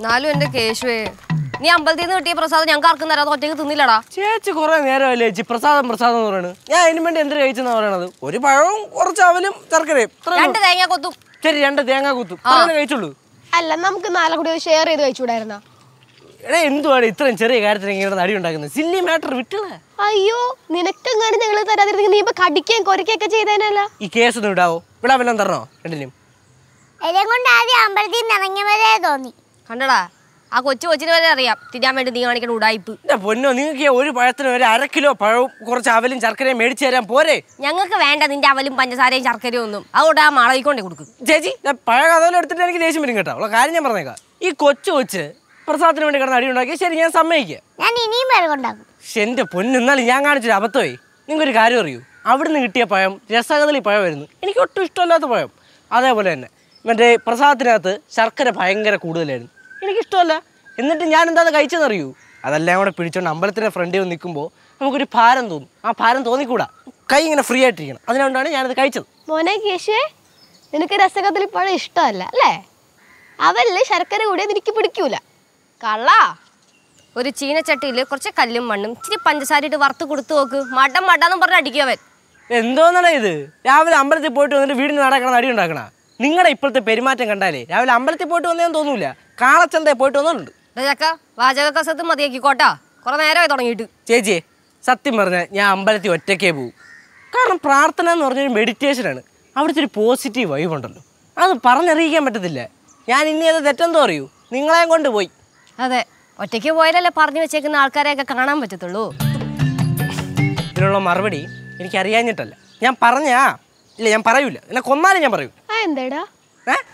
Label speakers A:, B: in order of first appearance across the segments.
A: എന്നാലും എന്റെ കേശുവേ നീ അമ്പലത്തിൽ നിന്ന് കിട്ടിയ പ്രസാദം ഞങ്ങൾക്ക് ആർക്കും തരാതെ ഒറ്റയ്ക്ക് തിന്നില്ലടാ
B: ചേച്ചി കുറെ നേരമല്ലേ ചേച്ചി പ്രസാദം പ്രസാദം എന്ന് പറയുന്നത് ഞാൻ അതിനു വേണ്ടി എന്തിനാ കഴിച്ചെന്ന് പറയണത് ഒരു പഴവും കുറച്ച് അവലും ശർക്കരയും രണ്ട് തേങ്ങ കൊത്തും ശരി രണ്ട് തേങ്ങ കൊത്തും അങ്ങനെ കഴിച്ചുള്ളൂ
C: അല്ല നമുക്ക് നാളെ കൂടി ഷെയർ ചെയ്ത് കഴിച്ചുകൂടായിരുന്ന
B: എടാ എന്തുവാണ് ഇത്രയും ചെറിയ കാര്യത്തിന് ഇങ്ങനെ അടി ഉണ്ടാക്കുന്നത് സില്ലി മാറ്റർ വിട്ടില്ലേ
C: അയ്യോ നിനക്കെങ്ങാണ് ഞങ്ങൾ തരാതിരുന്നെങ്കിൽ നീ ഇപ്പൊ കടിക്കുകയും കൊരക്കുകയൊക്കെ
A: ചെയ്തേനല്ല
B: ഈ കേസ് ഒന്നും ഇടാവോ ഇവിടെ വല്ലതും തരണോ രണ്ടിനും
A: എല്ലാം കൊണ്ട് ആദ്യം അമ്പലത്തിൽ നിന്ന് ഇറങ്ങിയവരെ തോന്നി കണ്ടടാ ആ കൊച്ചു കൊച്ചിനെ വരെ അറിയാം തിരിയാൻ വേണ്ടി നീ കാണിക്കണ ഉടായ്പ്
B: പൊന്നോ നിങ്ങൾക്ക് ഒരു പഴത്തിന് ഒരു അര കിലോ പഴവും കുറച്ച് അവലും ശർക്കരയും മേടിച്ചു തരാൻ പോരെ
A: ഞങ്ങൾക്ക് വേണ്ട നിന്റെ അവലും പഞ്ചസാരയും ശർക്കരയും ഒന്നും അതുകൊണ്ട് ആ മാളവിക്കൊണ്ടേ കൊടുക്കും
B: ചേച്ചി ഞാൻ പഴയ കഥകൾ എടുത്തിട്ട് എനിക്ക് ദേഷ്യം വരും കേട്ടോ ഉള്ള കാര്യം ഞാൻ പറഞ്ഞേക്കാം ഈ കൊച്ചു കൊച്ച് പ്രസാദത്തിന് വേണ്ടി കിടന്ന് അടിയുണ്ടാക്കി ഉണ്ടാക്കി ശരി ഞാൻ
A: സമ്മതിക്കാം
B: ഞാൻ എന്റെ പൊന്നു എന്നാലും ഞാൻ കാണിച്ചൊരു അബദ്ധമായി ഒരു കാര്യം അറിയൂ അവിടുന്ന് കിട്ടിയ പഴം രസകദളി പഴമായിരുന്നു എനിക്ക് ഒട്ടും ഇഷ്ടമല്ലാത്ത പഴം അതേപോലെ തന്നെ മറ്റേ പ്രസാദത്തിനകത്ത് ശർക്കര ഭയങ്കര കൂടുതലായിരുന്നു എനിക്കിഷ്ടമല്ല എന്നിട്ട് ഞാൻ എന്താ അത് കഴിച്ചെന്നറിയൂ അതെല്ലാം കൂടെ പിടിച്ചോണ്ട് അമ്പലത്തിൻ്റെ ഫ്രണ്ടിൽ വന്ന് നിൽക്കുമ്പോൾ നമുക്കൊരു ഭാരം തോന്നും ആ ഭാരം തോന്നിക്കൂടാ കൈ ഇങ്ങനെ ഫ്രീ ആയിട്ടിരിക്കണം അതുകൊണ്ടാണ് ഞാനത് കഴിച്ചത് മോനെ കേശേ നിനക്ക് രസകത്തിൽ ഇപ്പോഴും ഇഷ്ടമല്ല അല്ലേ
A: അവല് ശർക്കര കൂടെ നിനക്ക് പിടിക്കൂല കള്ള ഒരു ചീനച്ചട്ടിയിൽ കുറച്ച് കല്ലും മണ്ണും ഇച്ചിരി പഞ്ചസാര ഇട്ട് വറുത്ത് കൊടുത്തു നോക്ക് മടം മടാന്നും പറഞ്ഞ് അടിക്കും അവൻ ഇത്
B: രാവിലെ അമ്പലത്തിൽ പോയിട്ട് വന്നിട്ട് വീടിന് നടക്കണം അടി ഉണ്ടാക്കണ നിങ്ങളുടെ ഇപ്പോഴത്തെ പെരുമാറ്റം കണ്ടാലേ രാവിലെ അമ്പലത്തിൽ പോയിട്ട് വന്നേന്ന് തോന്നൂല കാളച്ചന്തയെ പോയിട്ട് വന്നിട്ടുണ്ട്
A: ചക്ക വാചക കസത്ത് മതിയാക്കിക്കോട്ടാ കുറെ നേരമായി
B: തുടങ്ങിയിട്ട് ചേച്ചി സത്യം പറഞ്ഞാൽ ഞാൻ അമ്പലത്തിൽ ഒറ്റക്കേ പോകും കാരണം പ്രാർത്ഥന എന്ന് പറഞ്ഞൊരു മെഡിറ്റേഷനാണ് അവിടുത്തെ ഒരു പോസിറ്റീവ് വൈബ് ഉണ്ടല്ലോ അത് പറഞ്ഞറിയിക്കാൻ പറ്റത്തില്ല ഞാൻ ഇനി അത് തെറ്റെന്തോ അറിയൂ
A: നിങ്ങളെയും കൊണ്ട് പോയി അതെ ഒറ്റയ്ക്ക് പോയാലല്ലേ പറഞ്ഞു വെച്ചേക്കുന്ന ആൾക്കാരെയൊക്കെ കാണാൻ പറ്റത്തുള്ളൂ
B: ഇതിനുള്ള മറുപടി എനിക്ക് അറിയാഞ്ഞിട്ടല്ല ഞാൻ പറഞ്ഞാ ഇല്ല ഞാൻ പറയൂല എന്നെ കൊന്നാലും ഞാൻ പറയൂ
C: എന്താടാ ഏഹ്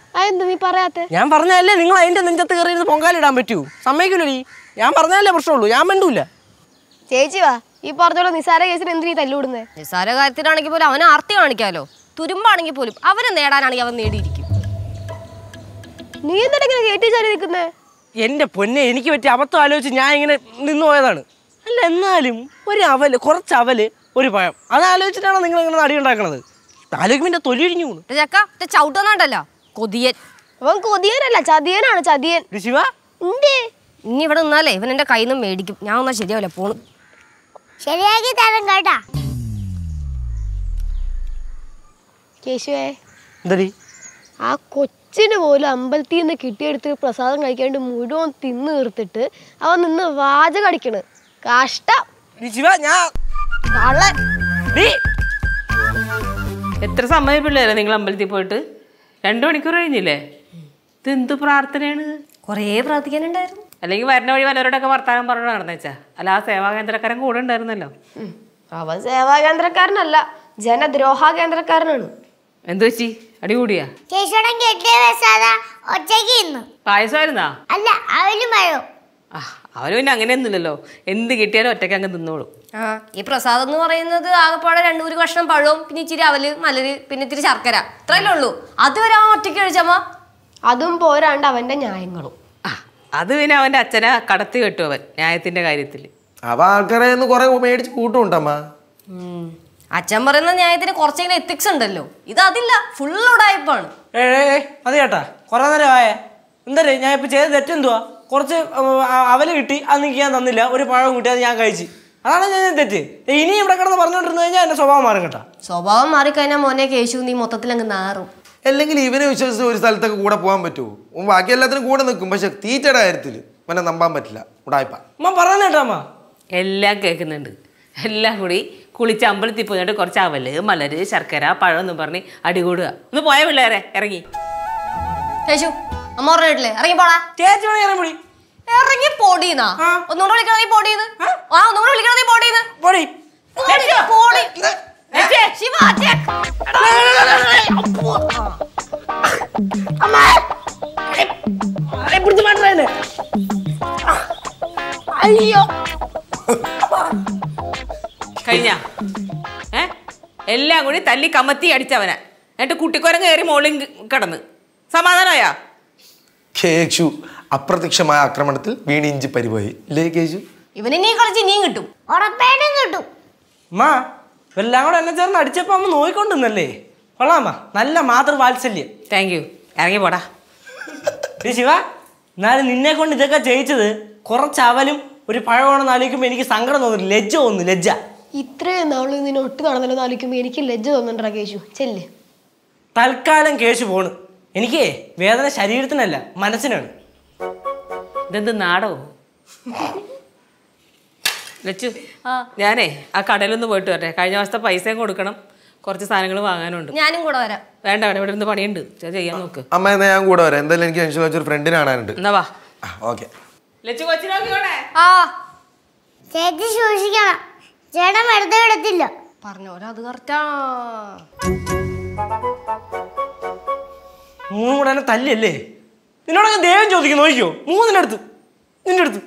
C: ഞാൻ പറഞ്ഞല്ലേ നിങ്ങൾ അതിന്റെ നെഞ്ചത്ത് കയറിയിരുന്ന്
B: പൊങ്കാലിടാൻ പറ്റൂ സമ്മതിക്കില്ലടി ഞാൻ പറഞ്ഞാലേ പ്രശ്നമുള്ളൂ ഞാൻ മിണ്ടൂല
A: ചേച്ചി വാ ഈ പറഞ്ഞോളൂ നിസാര കേസിന് എന്തിനീ തല്ലുവിടുന്നത് നിസാര കാര്യത്തിനാണെങ്കിൽ പോലും അവനെ ആർത്തി കാണിക്കാലോ തുരുമ്പാണെങ്കിൽ പോലും അവനെ നേടാനാണെങ്കിൽ അവൻ നേടിയിരിക്കും നീ
B: എന്തെങ്കിലും ചാരി നിൽക്കുന്നേ എന്റെ പൊന്നെ എനിക്ക് പറ്റി അബദ്ധം ആലോചിച്ച് ഞാൻ ഇങ്ങനെ നിന്നു പോയതാണ് അല്ല എന്നാലും ഒരു അവല് കുറച്ച് അവല് ഒരു പഴം അതാലോചിച്ചിട്ടാണ് നിങ്ങൾ ഇങ്ങനെ നടി ഉണ്ടാക്കണത്
A: ആലോചിക്കുമ്പോൾ തൊലിഴിഞ്ഞു ചേക്കാ ചവിട്ടുന്നുണ്ടല്ലോ കൊതിയൻ അവൻ കൊതിയനല്ല ചതിയനാണ് ചതിയൻ ശിവ എന്തേ ഇനി ഇവിടെ നിന്നാലേ ഇവൻ എന്റെ കയ്യിൽ നിന്ന് മേടിക്കും ഞാൻ ഒന്നാ ശരിയാവില്ല പോണ് ശരിയാക്കി തരാം കേട്ടാ
C: കേശുവേ എന്തടി ആ കൊച്ചിന് പോലും അമ്പലത്തിൽ നിന്ന് കിട്ടിയെടുത്ത് പ്രസാദം കഴിക്കാണ്ട് മുഴുവൻ തിന്നു തീർത്തിട്ട് അവൻ നിന്ന് വാച കടിക്കണ്
D: കഷ്ടം എത്ര സമയം പിള്ളേരെ നിങ്ങൾ അമ്പലത്തിൽ പോയിട്ട് രണ്ടു മണിക്കൂർ കഴിഞ്ഞില്ലേ ഇത് എന്ത് പ്രാർത്ഥനയാണ് കുറേ പ്രാർത്ഥിക്കാനുണ്ടായിരുന്നു അല്ലെങ്കിൽ വരുന്ന വഴി വല്ലവരോടൊക്കെ വർത്താനം പറഞ്ഞു നടന്നേച്ചാ അല്ല ആ കേന്ദ്രക്കാരൻ കൂടെ ഉണ്ടായിരുന്നല്ലോ അവൻ കേന്ദ്രക്കാരനല്ല ജനദ്രോഹ കേന്ദ്രക്കാരനാണ് എന്തു വെച്ചി അടികൂടിയാ പായസമായിരുന്നാ അല്ല അവലും പഴവും അവന് പിന്നെ അങ്ങനെയൊന്നുമില്ലല്ലോ എന്ത് കിട്ടിയാലും ഒറ്റയ്ക്ക് അങ്ങ് തിന്നോളൂ
A: ആ ഈ പ്രസാദം എന്ന് പറയുന്നത് ആകെപ്പാടെ രണ്ടു ഒരു കഷ്ണം പഴവും പിന്നെ ഇച്ചിരി അവല് മലര് പിന്നെ ഇത്തിരി ശർക്കര ഇത്രയല്ലേ ഉള്ളൂ അതുവരെ അവൻ ഒറ്റയ്ക്ക് കഴിച്ചമ്മ അതും പോരാണ്ട്
D: അവന്റെ ന്യായങ്ങളും ആ അത് പിന്നെ അവന്റെ അച്ഛനെ കടത്തി കെട്ടു അവൻ ന്യായത്തിന്റെ കാര്യത്തിൽ
A: അവ മേടിച്ച്
D: അച്ഛൻ പറയുന്ന ന്യായത്തിന് കുറച്ചെങ്കിലും
A: എത്തിക്സ് ഉണ്ടല്ലോ ഇത് അതില്ല ഫുൾ ഉടായ്പാണ് ഏ അത് ചേട്ടാ കൊറേ നേരം ആയേ
B: എന്താ ഞാൻ ഇപ്പൊ ചെയ്ത് തെറ്റെന്തുവാ കുറച്ച് അവല കിട്ടി അത് നിങ്ങൾക്ക് ഞാൻ തന്നില്ല ഒരു പഴം കൂട്ടി അത്
A: ഞാൻ കഴിച്ചു അതാണ് ഞാൻ തെറ്റ് ഇനി ഇവിടെ കിടന്ന് പറഞ്ഞുകൊണ്ടിരുന്നു കഴിഞ്ഞാൽ എന്റെ സ്വഭാവം മാറി കേട്ടോ സ്വഭാവം മാറിക്കഴിഞ്ഞാൽ മോനെ കേശു നീ മൊത്തത്തിൽ അങ്ങ് നാറും അല്ലെങ്കിൽ ഇവനെ വിശ്വസിച്ച് ഒരു സ്ഥലത്തൊക്കെ കൂടെ പോകാൻ പറ്റുമോ ബാക്കി
B: എല്ലാത്തിനും കൂടെ നിൽക്കും പക്ഷെ തീറ്റയുടെ കാര്യത്തിൽ ഇവനെ നമ്പാൻ പറ്റില്ല ഉടായ്പ
D: പറഞ്ഞു കേട്ടോ അമ്മ എല്ലാം കേൾക്കുന്നുണ്ട് എല്ലാം കൂടി കുളിച്ച് അമ്പലത്തിൽ പോയിട്ട് കുറച്ച് അവല് മലര് ശർക്കര പഴം എന്നും പറഞ്ഞ് അടികൂടുക ഒന്ന് പോയ പിള്ളേരെ ഇറങ്ങി ശേഷു അമ്മോറുടെ
A: വീട്ടില് ഇറങ്ങി പോടാ ചേച്ചി ഇറങ്ങി പൊടി ഇറങ്ങി പൊടിയെന്നാ ഒന്നുകൂടെ വിളിക്കണം നീ പൊടിയെന്ന് ആ ഒന്നുകൂടെ വിളിക്കണം നീ പൊടിയെന്ന് പൊടി പൊടി ശിവ അമ്മ
D: പിടിച്ച് മാറ്റേ അയ്യോ കഴിഞ്ഞ ഏ എല്ലാം കൂടി തല്ലി കമത്തി അടിച്ചവനെ എന്നിട്ട് കുട്ടിക്കൊരങ്ങ് കയറി മോളിൽ കിടന്ന് സമാധാനമായാ
B: കേശു അപ്രത്യക്ഷമായ ആക്രമണത്തിൽ വീണിഞ്ചി പരിപോയി ഇല്ലേ കേശു
D: ഇവനെ കളിച്ച്
B: നീ കിട്ടും കിട്ടും എല്ലാം കൂടെ എന്നെ ചേർന്ന് അടിച്ചപ്പോ അമ്മ നോയിക്കൊണ്ടിരുന്നല്ലേ കൊള്ളാമ്മ നല്ല മാതൃവാത്സല്യം താങ്ക് യു ഇറങ്ങി പോടാ ശിവ എന്നാലും നിന്നെ കൊണ്ട് ഇതൊക്കെ ജയിച്ചത് കുറച്ച് അവലും ഒരു പഴമാണെന്ന് ആലോചിക്കുമ്പോൾ എനിക്ക് സങ്കടം തോന്നുന്നു ലജ്ജ തോന്നുന്നു ലജ്ജ
C: ഇത്രയും നാൾ നിന്നെ ഒട്ടു നടന്നില്ലെന്ന് ആലോചിക്കുമ്പോൾ എനിക്ക് ലജ്ജ തോന്നുന്നുണ്ടാ
B: കേശു ചെല്ലേ തൽക്കാലം കേശു പോണു എനിക്ക് വേദന ശരീരത്തിനല്ല
D: മനസ്സിനാണ് ഇതെന്ത് നാടോ ലച്ചു ഞാനേ ആ കടയിലൊന്ന് പോയിട്ട് വരട്ടെ കഴിഞ്ഞ മാസത്തെ പൈസയും കൊടുക്കണം കുറച്ച് സാധനങ്ങൾ വാങ്ങാനുണ്ട് ഞാനും കൂടെ വരാം വേണ്ട വേണ്ട ഇവിടെ പണിയുണ്ട് ചെയ്യാൻ നോക്ക്
C: അമ്മ എന്നാ ഞാൻ കൂടെ വരാം എന്തായാലും എനിക്ക് അനുഷ വെച്ചൊരു
D: ഫ്രണ്ടിനെ കാണാനുണ്ട് എന്നാവാ വാ ഓക്കെ ലച്ചു കൊച്ചിനോക്കിയോടെ ആ
A: ചേച്ചി സൂക്ഷിക്കണം ചേട്ടൻ വെറുതെ വിടത്തില്ല പറഞ്ഞോരത് കറക്റ്റാ
B: മൂന്നും കൂടെ എന്നെ തല്ലിയല്ലേ നിന്നോടൊക്കെ ദേവം ചോദിക്കുന്നു നോക്കിയോ മൂന്നിനടുത്ത് അടുത്ത് നിന്റെ അടുത്ത്